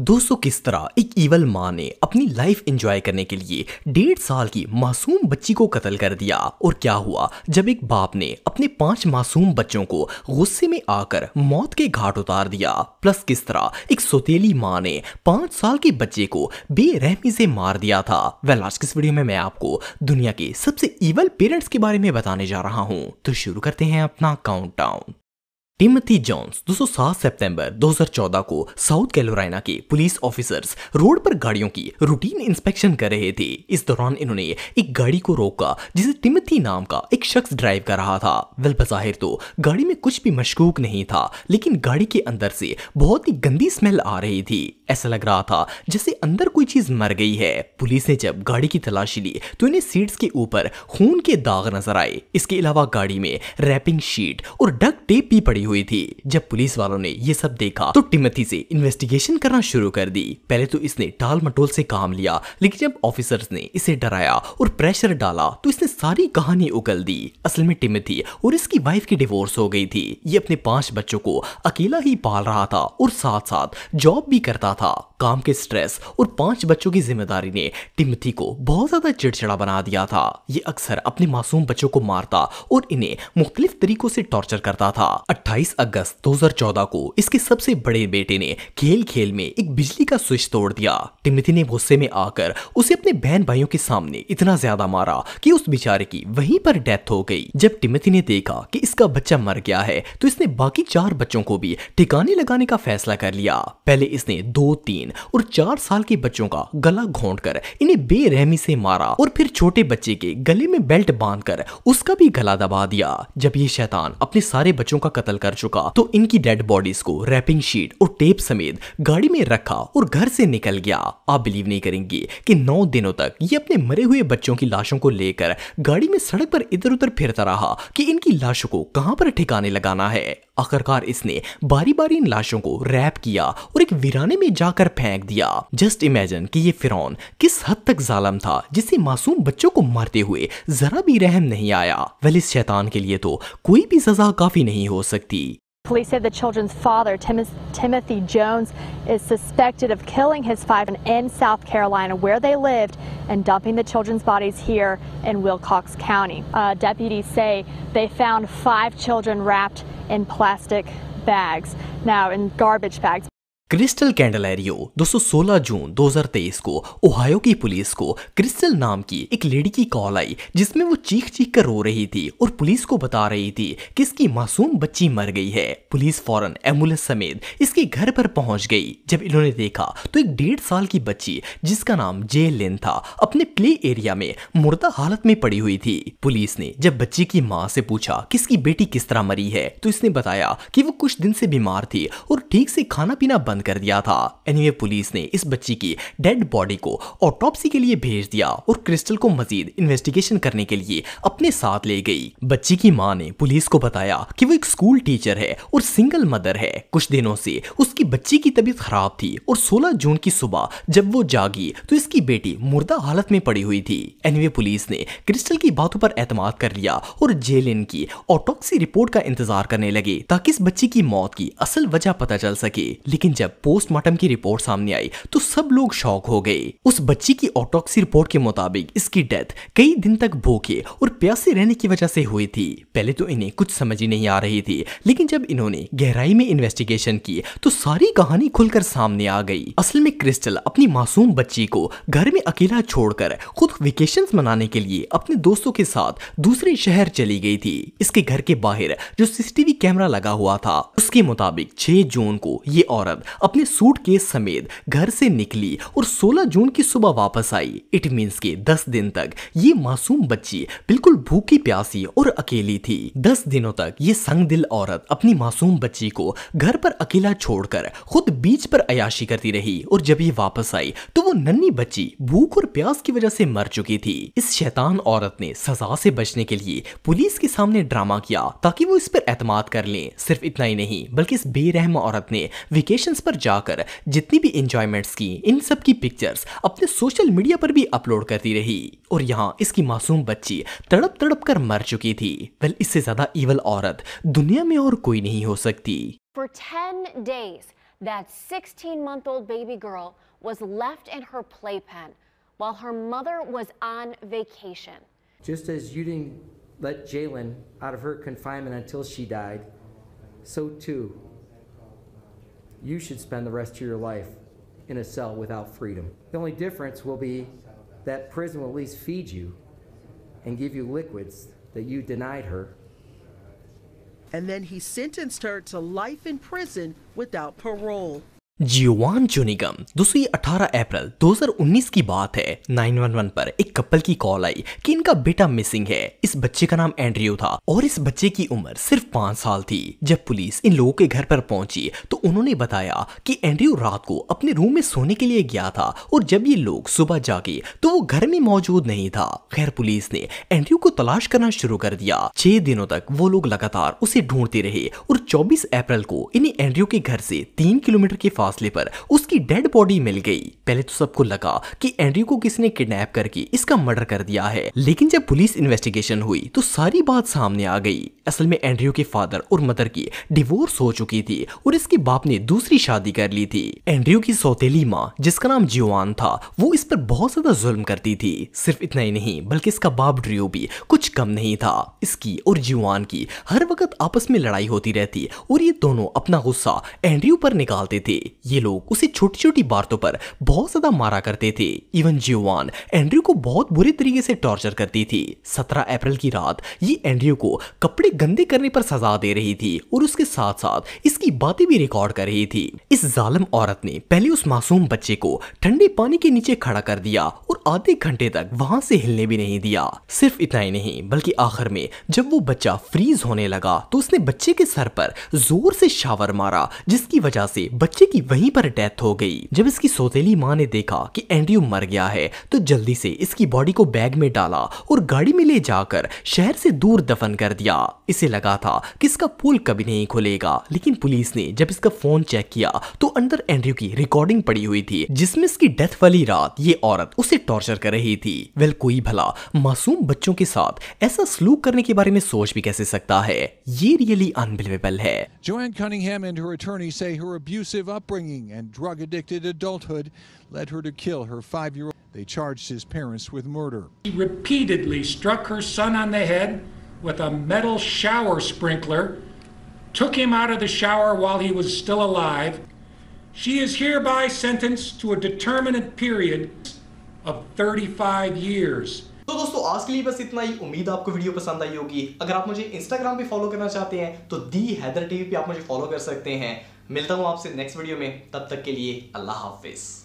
दोस्तों किस तरह एक ईवल माँ ने अपनी लाइफ एंजॉय करने के लिए डेढ़ साल की मासूम बच्ची को कत्ल कर दिया और क्या हुआ जब एक बाप ने अपने पांच मासूम बच्चों को गुस्से में आकर मौत के घाट उतार दिया प्लस किस तरह एक सोतेली माँ ने पांच साल के बच्चे को बेरहमी से मार दिया था वेल आज किस वीडियो में मैं आपको दुनिया के सबसे ईवल पेरेंट्स के बारे में बताने जा रहा हूँ तो शुरू करते हैं अपना काउंट टिमथी जॉन्स सौ सात सितंबर 2014 को साउथ कैलोराइना के पुलिस ऑफिसर्स रोड पर गाड़ियों की रूटीन इंस्पेक्शन कर रहे थे इस दौरान इन्होंने एक गाड़ी को रोका जिसे टिमथी नाम का एक शख्स ड्राइव कर रहा था वेल बज़ाहिर तो गाड़ी में कुछ भी मशकूक नहीं था लेकिन गाड़ी के अंदर से बहुत ही गंदी स्मेल आ रही थी ऐसा लग रहा था जैसे अंदर कोई चीज मर गई है पुलिस ने जब गाड़ी की तलाशी ली तो इन्हें सीट्स के ऊपर खून के दाग नजर आए इसके अलावा गाड़ी में रैपिंग शीट और डक टेप भी पड़ी हुई हुई थी जब पुलिस वालों ने ये सब देखा तो टिमथी से इन्वेस्टिगेशन करना शुरू कर दी पहले तो इसने टाल मटोल से काम लिया लेकिन जब ऑफिसर्स ने इसे डराया और प्रेशर डाला तो इसने सारी कहानी उगल दी असल में टिमथी और इसकी वाइफ की डिवोर्स हो गई थी ये अपने पांच बच्चों को अकेला ही पाल रहा था और साथ साथ जॉब भी करता था काम के स्ट्रेस और पांच बच्चों की जिम्मेदारी ने टिमथी को बहुत ज्यादा चिड़चिड़ा बना दिया था ये अक्सर अपने मासूम बच्चों को मारता और इन्हें मुख्तलिफ तरीकों से टॉर्चर करता था 28 अगस्त 2014 को इसके सबसे बड़े बेटे ने खेल खेल में एक बिजली का स्विच तोड़ दिया टिमिथी ने गुस्से में आकर उसे अपने बहन भाइयों के सामने इतना ज्यादा मारा कि उस बेचारे की वहीं पर डेथ हो गई जब टिमिथी ने देखा कि इसका बच्चा मर गया है तो इसने बाकी चार बच्चों को भी ठिकाने लगाने का फैसला कर लिया पहले इसने दो तीन और चार साल के बच्चों का गला घोंट इन्हें बेरहमी से मारा और फिर छोटे बच्चे के गले में बेल्ट बांध उसका भी गला दबा दिया जब ये शैतान अपने सारे बच्चों का कत्ल कर चुका तो इनकी डेड बॉडीज को रैपिंग शीट और टेप समेत गाड़ी में रखा और घर से निकल गया आप बिलीव नहीं करेंगे कि नौ दिनों तक ये अपने मरे हुए बच्चों की लाशों को लेकर गाड़ी में सड़क पर इधर उधर फिरता रहा कि इनकी लाशों को कहां पर ठिकाने लगाना है आखिरकार इसने बारी बारी इन लाशों को रैप किया और एक वीराने में जाकर फेंक दिया जस्ट इमेजिन कि ये फिरौन किस हद तक जालम था जिसे मासूम बच्चों को मारते हुए जरा भी रहम नहीं आया वेल इस शैतान के लिए तो कोई भी सजा काफी नहीं हो सकती Police say the children's father, Tim Timothy Jones, is suspected of killing his five in South Carolina where they lived and dumping the children's bodies here in Wilcox County. Uh, deputies say they found five children wrapped in plastic bags, now in garbage bags. Crystal सौ सोलह जून 2023 को Ohio की police को crystal नाम की एक lady की call आई जिसमें वो चीख चीख कर रो रही थी और पुलिस को बता रही थी कि इसकी मासूम बच्ची मर गई है पुलिस फौरन एम्बुलेंस समेत इसके घर पर पहुंच गई जब इन्होंने देखा तो एक डेढ़ साल की बच्ची जिसका नाम जे लिन था अपने प्ले एरिया में मुर्दा हालत में पड़ी हुई थी पुलिस ने जब बच्ची की माँ से पूछा कि इसकी बेटी किस तरह मरी है तो इसने बताया कि वो कुछ दिन से बीमार थी और ठीक से खाना पीना बंद बंद कर दिया था एनीवे पुलिस ने इस बच्ची की डेड बॉडी को ऑटोपसी के लिए भेज दिया और क्रिस्टल को मजीद इन्वेस्टिगेशन करने के लिए अपने साथ ले गई बच्ची की माँ ने पुलिस को बताया कि वो एक स्कूल टीचर है और सिंगल मदर है कुछ दिनों से उसकी बच्ची की तबीयत खराब थी और 16 जून की सुबह जब वो जागी तो इसकी बेटी मुर्दा हालत में पड़ी हुई थी एनवे पुलिस ने क्रिस्टल की बातों पर एतमाद कर लिया और जेलिन की ऑटोक्सी रिपोर्ट का इंतजार करने लगे ताकि इस बच्ची की मौत की असल वजह पता चल सके लेकिन जब पोस्टमार्टम की रिपोर्ट सामने आई तो सब लोग शौक हो गए उस बच्ची की ऑटोक्सी रिपोर्ट के मुताबिक इसकी डेथ कई दिन तक भूखे और प्यासे रहने की वजह से हुई थी पहले तो इन्हें कुछ समझ ही नहीं आ रही थी लेकिन जब इन्होंने गहराई में इन्वेस्टिगेशन की तो सारी कहानी खुलकर सामने आ गई असल में क्रिस्टल अपनी मासूम बच्ची को घर में अकेला छोड़कर खुद वेकेशन मनाने के लिए अपने दोस्तों के साथ दूसरे शहर चली गई थी इसके घर के बाहर जो सीसीटीवी कैमरा लगा हुआ था उसके मुताबिक 6 जून को ये औरत अपने सूट के समेत घर से निकली और 16 जून की सुबह वापस आई इट मीन्स के 10 दिन तक ये मासूम बच्ची बिल्कुल भूखी प्यासी और अकेली थी 10 दिनों तक ये संग दिल औरत अपनी मासूम बच्ची को घर पर अकेला छोड़कर खुद बीच पर अयाशी करती रही और जब ये वापस आई तो वो नन्नी बच्ची भूख और प्यास की वजह से मर चुकी थी इस शैतान औरत ने सजा से बचने के लिए पुलिस के सामने ड्रामा किया ताकि वो इस पर एतम कर ले सिर्फ इतना ही नहीं बल्कि इस बेरहम औरत ने वेकेशन पर जाकर जितनी भी इंजॉयमेंट्स की इन सब की पिक्चर्स अपने सोशल मीडिया पर भी अपलोड करती रही और यहाँ इसकी मासूम बच्ची तड़प तड़प कर मर चुकी थी वेल इससे ज्यादा इवल औरत दुनिया में और कोई नहीं हो सकती For 10 days, that 16-month-old baby girl was left in her playpen while her mother was on vacation. Just as you didn't let Jalen out of her confinement until she died, so too you should spend the rest of your life in a cell without freedom. The only difference will be that prison will at least feed you and give you liquids that you denied her. And then he sentenced her to life in prison without parole. जियोवान जो निगम दोस्तों ये 18 अप्रैल 2019 की बात है 911 पर एक couple की call आई कि इनका बेटा मिसिंग है इस बच्चे का नाम एंड्रियो था और इस बच्चे की उम्र सिर्फ पांच साल थी जब पुलिस इन लोगों के घर पर पहुंची तो उन्होंने बताया कि एंड्रियो रात को अपने रूम में सोने के लिए गया था और जब ये लोग सुबह जागे तो वो घर में मौजूद नहीं था खैर पुलिस ने एंड्रियो को तलाश करना शुरू कर दिया छह दिनों तक वो लोग लगातार उसे ढूंढते रहे और चौबीस अप्रैल को इन्हें एंड्रियो के घर से तीन किलोमीटर के फासले पर उसकी डेड बॉडी मिल गई पहले तो सबको लगा कि एंड्रयू को किसने किडनैप करके इसका मर्डर कर दिया है लेकिन जब पुलिस इन्वेस्टिगेशन हुई तो सारी बात सामने आ गई असल में एंड्रयू के फादर और मदर की डिवोर्स हो चुकी थी और इसके बाप ने दूसरी शादी कर ली थी एंड्रियो की सौतेली माँ जिसका नाम जियोआन था वो इस पर बहुत ज्यादा जुल्म करती थी सिर्फ इतना ही नहीं बल्कि इसका बाप ड्रियो भी कुछ कम नहीं था इसकी और जियोआन की हर वक्त आपस में लड़ाई होती रहती और ये दोनों अपना गुस्सा एंड्रियो पर निकालते थे ये लोग उसे छोटी छोटी बातों पर बहुत ज्यादा मारा करते थे इवन जीवान एंड्रयू को बहुत बुरे तरीके से टॉर्चर करती थी सत्रह अप्रैल की रात ये एंड्रयू को कपड़े गंदे करने पर सजा दे रही थी और उसके साथ साथ इसकी बातें भी रिकॉर्ड कर रही थी इस जालम औरत ने पहले उस मासूम बच्चे को ठंडे पानी के नीचे खड़ा कर दिया और आधे घंटे तक वहां से हिलने भी नहीं दिया सिर्फ इतना ही नहीं बल्कि आखिर में जब वो बच्चा फ्रीज होने लगा तो उसने बच्चे के सर पर जोर से शावर मारा जिसकी वजह से बच्चे की वहीं पर डेथ हो गई जब इसकी सोतेली माँ ने देखा कि एंड्रयू मर गया है तो जल्दी से इसकी बॉडी को बैग में डाला और गाड़ी में ले जाकर शहर से दूर दफन कर दिया इसे लगा था कि इसका पुल कभी नहीं खुलेगा लेकिन पुलिस ने जब इसका फोन चेक किया तो अंदर एंड्रयू की रिकॉर्डिंग पड़ी हुई थी जिसमें इसकी डेथ वाली रात ये औरत उसे टॉर्चर कर रही थी वेल कोई भला मासूम बच्चों के साथ ऐसा स्लूक करने के बारे में सोच भी कैसे सकता है ये रियली अनबिलीवेबल है upbringing and drug addicted adulthood led her to kill her five year old. They charged his parents with murder. He repeatedly struck her son on the head with a metal shower sprinkler, took him out of the shower while he was still alive. She is hereby sentenced to a determinate period of 35 years. तो दोस्तों आज के लिए बस इतना ही उम्मीद आपको video पसंद आई होगी अगर आप मुझे इंस्टाग्राम पे फॉलो करना चाहते हैं तो दी हैदर टीवी पे आप मुझे फॉलो कर सकते हैं मिलता हूँ आपसे नेक्स्ट वीडियो में तब तक के लिए अल्लाह हाफिज़